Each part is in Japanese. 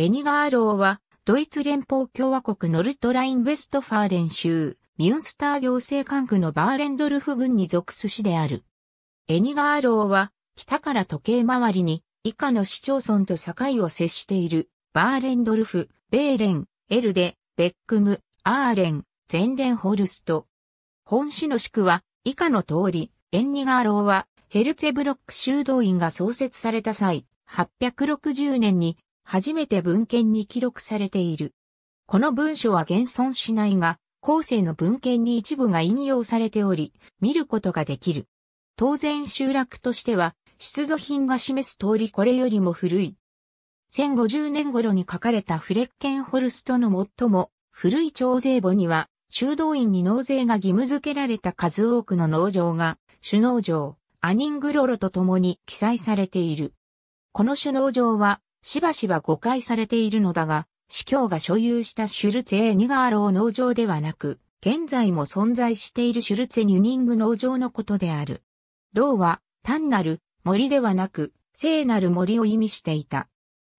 エニガーローは、ドイツ連邦共和国ノルトライン・ウェストファーレン州、ミュンスター行政管区のバーレンドルフ郡に属す市である。エニガーローは、北から時計回りに、以下の市町村と境を接している、バーレンドルフ、ベーレン、エルデ、ベックム、アーレン、ゼンデンホルスト。本市の市区は、以下の通り、エンニガーローは、ヘルツェブロック修道院が創設された際、860年に初めて文献に記録されている。この文書は現存しないが、後世の文献に一部が引用されており、見ることができる。当然集落としては、出土品が示す通りこれよりも古い。1050年頃に書かれたフレッケンホルストの最も古い徴税簿には、修道院に納税が義務付けられた数多くの農場が、首脳城、アニングロロと共に記載されている。この首脳城は、しばしば誤解されているのだが、司教が所有したシュルツェーニガーロー農場ではなく、現在も存在しているシュルツェニュニング農場のことである。ローは単なる森ではなく、聖なる森を意味していた。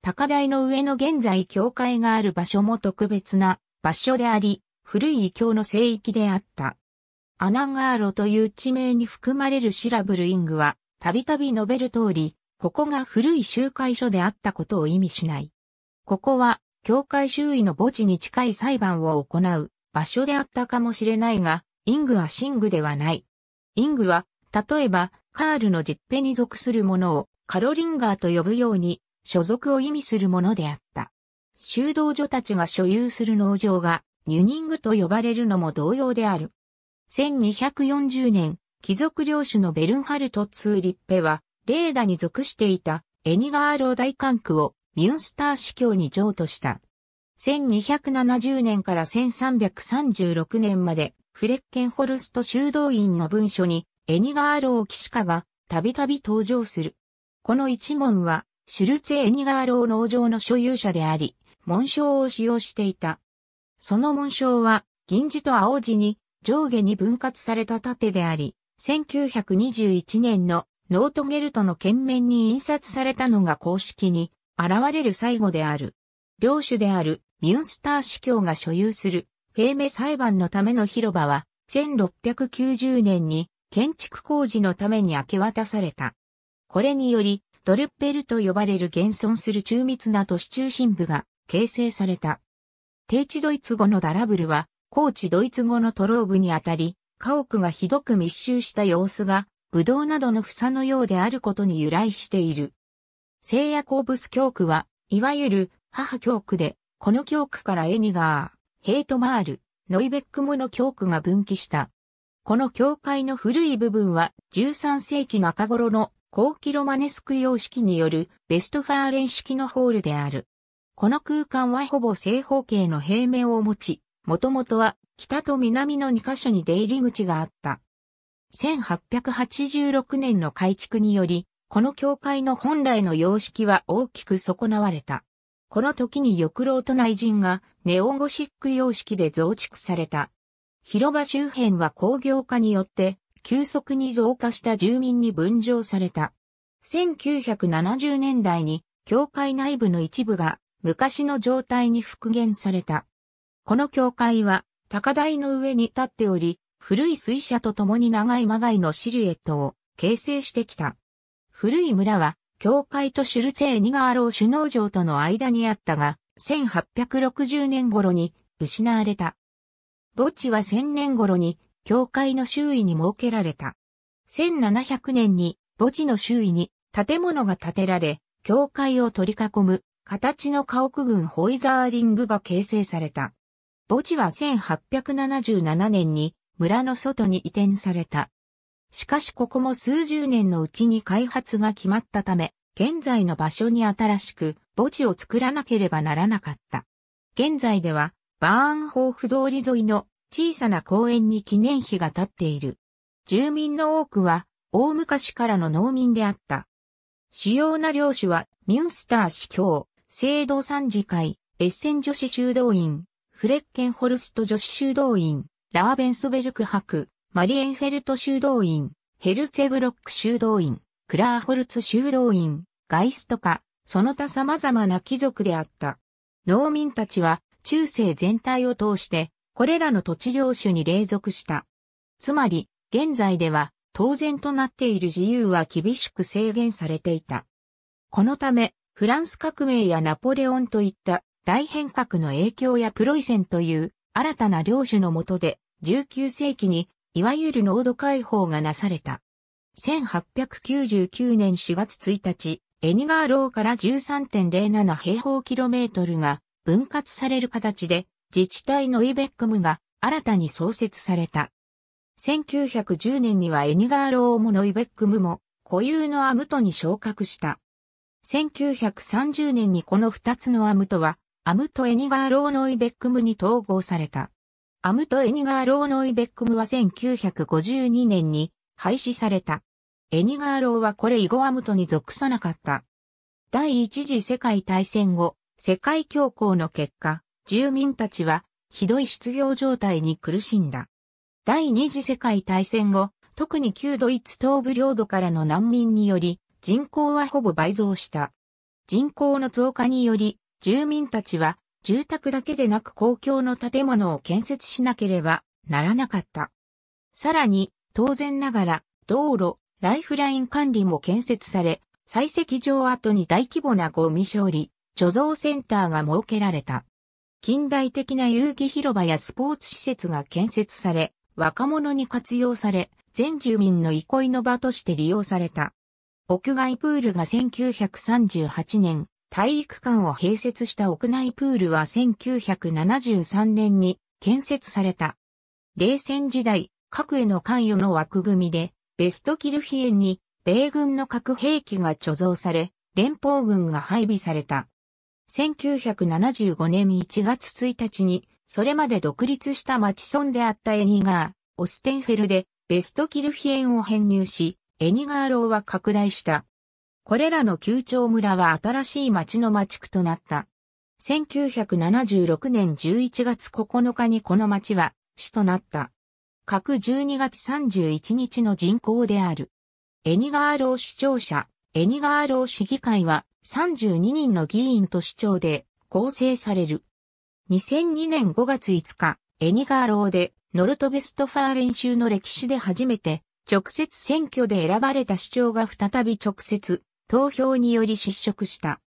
高台の上の現在教会がある場所も特別な場所であり、古い異教の聖域であった。アナンガーロという地名に含まれるシラブルイングは、たびたび述べる通り、ここが古い集会所であったことを意味しない。ここは、教会周囲の墓地に近い裁判を行う場所であったかもしれないが、イングはシングではない。イングは、例えば、カールの実ペに属するものをカロリンガーと呼ぶように、所属を意味するものであった。修道女たちが所有する農場が、ニュニングと呼ばれるのも同様である。1240年、貴族領主のベルンハルト・ツーリッペは、レーダに属していたエニガーロ大管区をミュンスター司教に譲渡した。1270年から1336年までフレッケンホルスト修道院の文書にエニガーロー騎士家がたびたび登場する。この一門はシュルツェ・エニガーロー農場の所有者であり、紋章を使用していた。その紋章は銀字と青字に上下に分割された盾であり、1921年のノートゲルトの剣面に印刷されたのが公式に現れる最後である。領主であるミュンスター司教が所有するフェーメ裁判のための広場は1690年に建築工事のために明け渡された。これによりドルッペルと呼ばれる現存する中密な都市中心部が形成された。低地ドイツ語のダラブルは高地ドイツ語のトローブにあたり、家屋がひどく密集した様子がブドウなどの房のようであることに由来している。聖夜コブス教区は、いわゆる母教区で、この教区からエニガー、ヘイトマール、ノイベックムの教区が分岐した。この教会の古い部分は13世紀中頃の後期ロマネスク様式によるベストファーレン式のホールである。この空間はほぼ正方形の平面を持ち、もともとは北と南の2カ所に出入り口があった。1886年の改築により、この教会の本来の様式は大きく損なわれた。この時に翼老と内陣がネオゴシック様式で増築された。広場周辺は工業化によって急速に増加した住民に分譲された。1970年代に教会内部の一部が昔の状態に復元された。この教会は高台の上に立っており、古い水車と共に長いまがいのシルエットを形成してきた。古い村は、教会とシュルツェーニガーロー首脳城との間にあったが、1860年頃に失われた。墓地は1000年頃に教会の周囲に設けられた。1700年に墓地の周囲に建物が建てられ、教会を取り囲む形の家屋群ホイザーリングが形成された。墓地は1877年に村の外に移転された。しかしここも数十年のうちに開発が決まったため、現在の場所に新しく墓地を作らなければならなかった。現在では、バーンホーフ通り沿いの小さな公園に記念碑が建っている。住民の多くは、大昔からの農民であった。主要な領主は、ミュンスター司教、聖堂参事会、エッセン女子修道院、フレッケンホルスト女子修道院、ラーベンスベルク博、マリエンフェルト修道院、ヘルツェブロック修道院、クラーホルツ修道院、ガイストか、その他様々な貴族であった。農民たちは中世全体を通して、これらの土地領主に隷属した。つまり、現在では当然となっている自由は厳しく制限されていた。このため、フランス革命やナポレオンといった大変革の影響やプロイセンという新たな領主の下で、19世紀に、いわゆる濃度解放がなされた。1899年4月1日、エニガーローから13.07平方キロメートルが分割される形で、自治体のイベックムが新たに創設された。1910年にはエニガーローもノイベックムも固有のアムトに昇格した。1930年にこの2つのアムトはアムト・エニガー・ローノイ・ベックムに統合された。アムト・エニガー・ローノイ・ベックムは1952年に廃止された。エニガー・ローはこれ以後アムトに属さなかった。第一次世界大戦後、世界恐慌の結果、住民たちはひどい失業状態に苦しんだ。第二次世界大戦後、特に旧ドイツ東部領土からの難民により、人口はほぼ倍増した。人口の増加により、住民たちは住宅だけでなく公共の建物を建設しなければならなかった。さらに、当然ながら、道路、ライフライン管理も建設され、採石場跡に大規模なゴミ処理、貯蔵センターが設けられた。近代的な遊戯広場やスポーツ施設が建設され、若者に活用され、全住民の憩いの場として利用された。屋外プールが1938年、体育館を併設した屋内プールは1973年に建設された。冷戦時代、核への関与の枠組みで、ベストキルヒエンに米軍の核兵器が貯蔵され、連邦軍が配備された。1975年1月1日に、それまで独立した町村であったエニガー、オステンフェルで、ベストキルヒエンを編入し、エニガーローは拡大した。これらの旧町村は新しい町の町区となった。1976年11月9日にこの町は市となった。各12月31日の人口である。エニガーロー市庁舎、エニガーロー市議会は32人の議員と市長で構成される。2002年5月5日、エニガーローでノルトベストファー練習の歴史で初めて直接選挙で選ばれた市長が再び直接投票により失職した。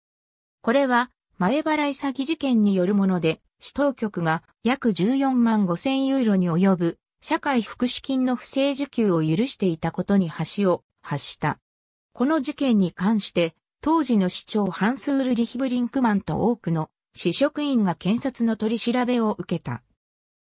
これは、前払い詐欺事件によるもので、市当局が約14万5千ユーロに及ぶ社会福祉金の不正受給を許していたことに橋を発した。この事件に関して、当時の市長ハンスール・リヒブリンクマンと多くの市職員が検察の取り調べを受けた。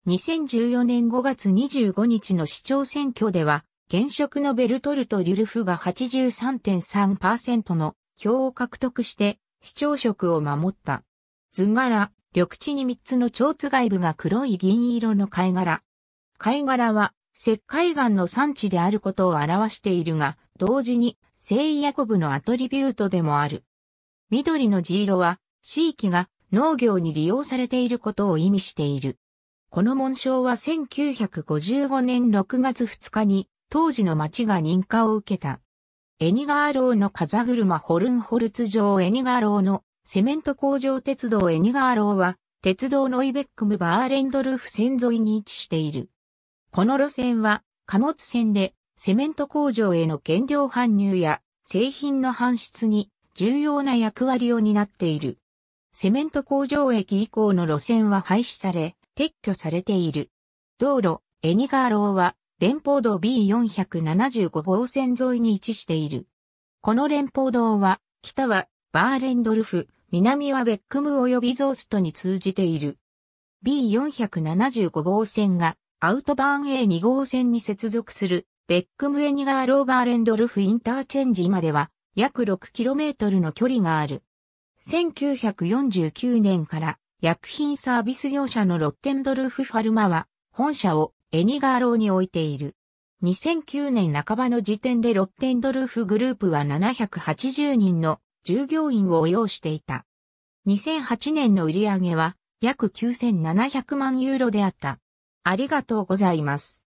2014年5月25日の市長選挙では、現職のベルトルト・リュルフが83.3%の票を獲得して市長職を守った。図柄、緑地に3つの蝶津外部が黒い銀色の貝殻。貝殻は石灰岩の産地であることを表しているが、同時に聖ヤコブのアトリビュートでもある。緑の地色は、地域が農業に利用されていることを意味している。この紋章は1955年6月2日に当時の町が認可を受けた。エニガーローの風車ホルンホルツ城エニガーローのセメント工場鉄道エニガーローは鉄道のイベックムバーレンドルフ線沿いに位置している。この路線は貨物線でセメント工場への原料搬入や製品の搬出に重要な役割を担っている。セメント工場駅以降の路線は廃止され、撤去されている。道路、エニガーローは連邦道 B475 号線沿いに位置している。この連邦道は、北はバーレンドルフ、南はベックム及びゾーストに通じている。B475 号線がアウトバーン A2 号線に接続するベックムエニガーローバーレンドルフインターチェンジまでは約 6km の距離がある。1949年から薬品サービス業者のロッテンドルフ・ファルマは本社をエニガーローに置いている。2009年半ばの時点でロッテンドルフグループは780人の従業員を用していた。2008年の売上は約9700万ユーロであった。ありがとうございます。